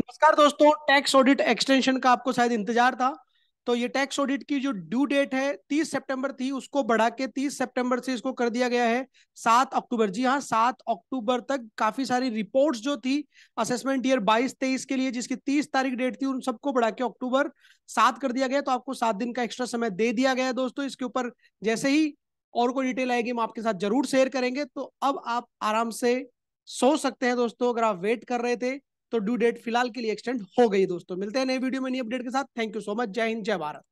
नमस्कार दोस्तों tax audit extension का आपको शायद इंतजार था तो ये टैक्स ऑडिट की जो ड्यू डेट है 30 सितंबर थी उसको बढ़ा के 30 सितंबर से इसको कर दिया गया है 7 अक्टूबर जी हाँ 7 अक्टूबर तक काफी सारी रिपोर्ट्स जो थी असेसमेंट ईयर 22 तेईस के लिए जिसकी 30 तारीख डेट थी उन सबको बढ़ा के अक्टूबर 7 कर दिया गया तो आपको सात दिन का एक्स्ट्रा समय दे दिया गया है दोस्तों इसके ऊपर जैसे ही और कोई डिटेल आएगी हम आपके साथ जरूर शेयर करेंगे तो अब आप आराम से सो सकते हैं दोस्तों अगर आप वेट कर रहे थे तो ड्यू डेट फिलहाल के लिए एक्सटेंड हो गई दोस्तों मिलते हैं नए वीडियो में नई अपडेट के साथ थैंक यू सो मच जय हिंद जय भारत